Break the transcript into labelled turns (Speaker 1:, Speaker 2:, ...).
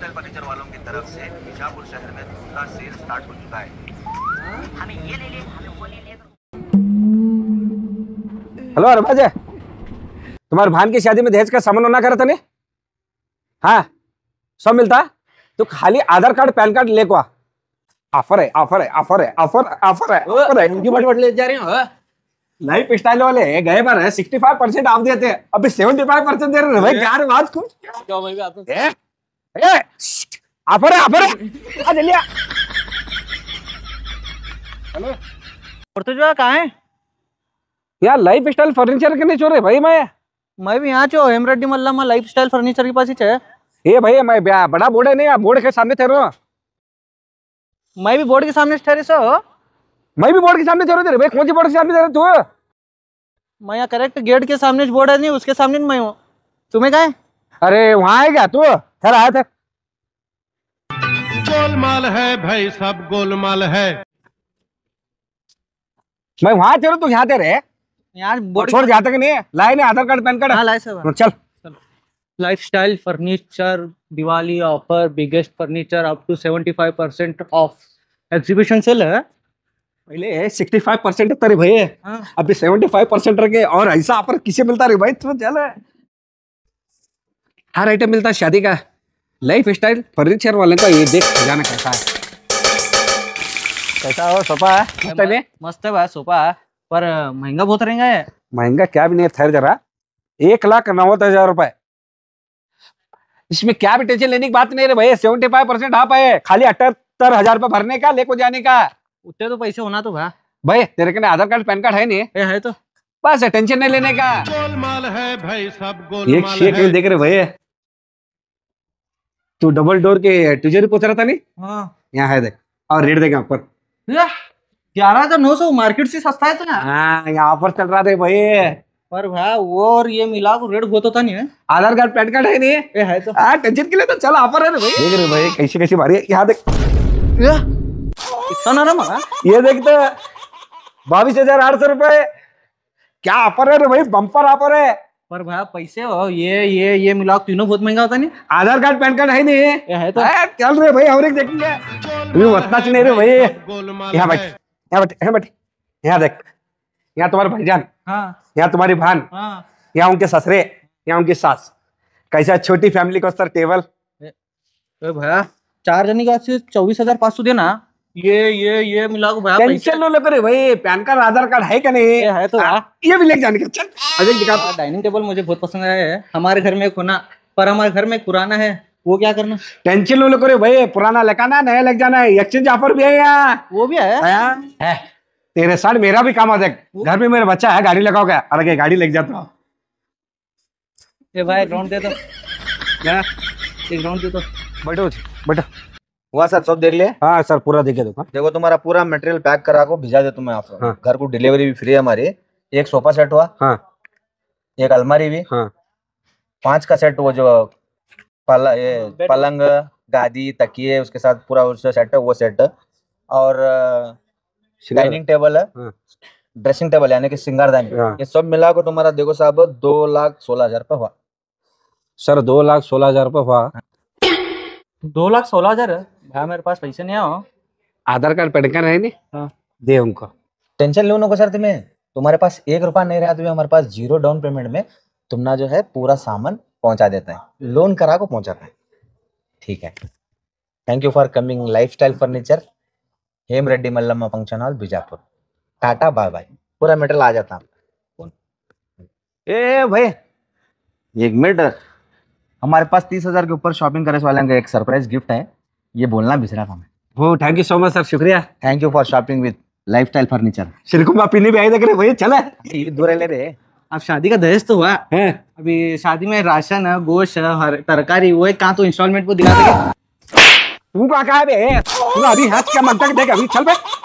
Speaker 1: Digital furniture वालों की तरफ से बीजापुर शहर में दूसरा सेल स्टार्ट हो चुका है हमें ये ले ले हमें वो ले ले
Speaker 2: हेलो अरबाज तुम्हारे भान की शादी में दहेज का सामान होना करा था ने हाँ सब मिलता तो खाली आधार कार्ड पैन कार्ड ले आ ऑफर है ऑफर है ऑफर है ऑफर ऑफर है ऑफर है उनकी बट बट ले जा रहे हो लाइफ स्टाइल वाले गए पर है सिक्सटी फाइव परसेंट आप देते हैं अभी सेवेंटी फाइव परसेंट दे रहे हैं भाई क्या बात कुछ कहा फर्नीचर के नहीं चोर भाई मैं मैं भी यहाँ चो हेम रेड्डी मल्ला में लाइफ स्टाइल फर्नीचर के पास ही चाहे भाई मैं बड़ा बोर्ड है नहीं आप बोर्ड के सामने ठहरो मैं भी बोर्ड के सामने ठहरे सो मैं भी बोर्ड के सामने ठहरो तेरे भाई कौन से बोर्ड के सामने ठहरे तू मैं करेक्ट गेट के सामने बोर्ड है नहीं उसके सामने मैं हूँ तुम्हें कहा अरे वहाँ है क्या तू खैर आए थे गोलमाल है भाई सब गोलमाल है मैं वहां चलो तू यहाँ तेरे छोड़ जाते कि नहीं लाए नहीं आधार कार्ड पैन कार्ड हाँ लाए सब
Speaker 1: चल lifestyle furniture Diwali offer biggest furniture up to seventy five percent off exhibition sale है
Speaker 2: पहले सिक्सटी फाइव परसेंट था भाई हाँ? अभी सेवेंटी फाइव परसेंट रखे और ऐसा ऑफर किसे मिलता रे भाई तो चल हर आइटम मिलता है शादी का लाइफ स्टाइल फर्नीचर वाले का ये देख जाना कैसा है
Speaker 1: कैसा हो सोफा है मस्त है भाई सोफा पर महंगा बहुत रहेगा ये
Speaker 2: महंगा क्या भी नहीं है जरा एक लाख नव्वत हजार रुपए इसमें क्या भी टेंशन लेने की बात नहीं रे भाई सेवेंटी फाइव परसेंट आप आए खाली अठहत्तर हजार रुपए भरने का लेको जाने का
Speaker 1: उतने तो पैसे होना तो भाई
Speaker 2: भाई तेरे कहने आधार कार्ड पैन कार्ड है नहीं ए, है तो बस टेंशन नहीं लेने का गोलमाल है भाई सब गोलमाल एक देख रहे भैया तू डबल डोर के ट्यूजरी पूछ रहा था नहीं हाँ यहाँ है देख और रेट देगा ऊपर ग्यारह हजार नौ सौ मार्केट से सस्ता है तो हाँ, यहाँ पर चल रहा था भाई
Speaker 1: पर भाई वो और ये मिला को तो रेट बहुत होता तो नहीं है
Speaker 2: आधार कार्ड पैन कार्ड है नहीं है है तो हाँ टेंशन के लिए तो चल ऑफर है भाई देख रहे भाई कैसे कैसे मारी यहाँ देख इतना नरम है ये देखते बाईस हजार आठ सौ रुपए क्या ऑफर है रे भाई बम्पर ऑफर है
Speaker 1: पर भाई पैसे हो ये
Speaker 2: ये ये मिलाओ तीनों बहुत महंगा होता नहीं आधार कार्ड पैन कार्ड है नहीं है तो है चल रहे भाई और एक देखेंगे तुम्हें बतना नहीं रहे भाई यहाँ बैठ यहाँ बैठ यहाँ बैठ यहाँ देख यहाँ तुम्हारे भाईजान हाँ यहाँ तुम्हारी भान हाँ यहाँ उनके ससरे यहाँ उनकी सास कैसा छोटी फैमिली का सर टेबल भैया चार जने का चौबीस हजार पाँच सौ देना ये ये ये मिला को भैया टेंशन लो करे भाई पैन कार्ड आधार कार्ड है क्या नहीं है तो आ, ये भी लेके जाने का चल अजय दिखा
Speaker 1: डाइनिंग टेबल मुझे बहुत पसंद आया है हमारे घर में होना पर हमारे घर में पुराना है वो क्या करना
Speaker 2: टेंशन लो करे भाई पुराना लगाना नया लग जाना है एक्सचेंज ऑफर भी है यहाँ
Speaker 1: वो भी है
Speaker 2: तेरे साथ मेरा भी काम आ जाए घर में मेरा बच्चा है गाड़ी लगाओ क्या अरे गाड़ी लग जाता
Speaker 1: ये भाई ग्राउंड दे दो एक दे दो बैठो बैठो हुआ सर सब देख ले हाँ सर पूरा देखे देखो देखो तुम्हारा पूरा मटेरियल पैक करा को भिजा दे तुम्हें आपको हाँ। घर को डिलीवरी भी फ्री है हमारी एक सोफा सेट हुआ हाँ। एक अलमारी भी हाँ। पांच का सेट वो जो पल, ये, हाँ, पलंग गादी तकिए उसके साथ पूरा उसका सेट है वो सेट है और डाइनिंग टेबल है हाँ। ड्रेसिंग टेबल यानी कि सिंगारदानी हाँ। ये सब मिला को तुम्हारा देखो साहब दो लाख सोलह हजार रुपये हुआ
Speaker 2: सर दो लाख सोलह हजार रुपये हुआ हाँ।
Speaker 1: दो लाख सोलह हजार है भाई मेरे पास पैसे नहीं आओ
Speaker 2: आधार कार्ड पैन कार्ड है नहीं हाँ।
Speaker 1: दे उनको टेंशन लो उनको सर तुम्हें तुम्हारे पास एक रुपया नहीं रहा तुम्हें हमारे पास जीरो डाउन पेमेंट में तुमना जो है पूरा सामान पहुंचा देते हैं लोन करा को पहुंचाते हैं ठीक है thank you for coming lifestyle furniture Hem Reddy Mallamma function hall Bijapur tata bye bye पूरा मेटल आ जाता ए भाई एक मिनट हमारे पास तीस हजार के ऊपर शॉपिंग करने वाले का एक सरप्राइज गिफ्ट है ये बोलना बिसरा था मैं वो thank you so much sir शुक्रिया thank you for shopping with lifestyle furniture शिरकुम आप पीने भी आए थे वही चला दूर ले रहे अब शादी का दहेज तो हुआ है हाँ। अभी शादी में राशन है गोश्त है तरकारी वो कहाँ तो इंस्टॉलमेंट को दिखा
Speaker 2: देगा तू कहाँ कहा है अभी हाथ क्या मंगता देख अभी चल बे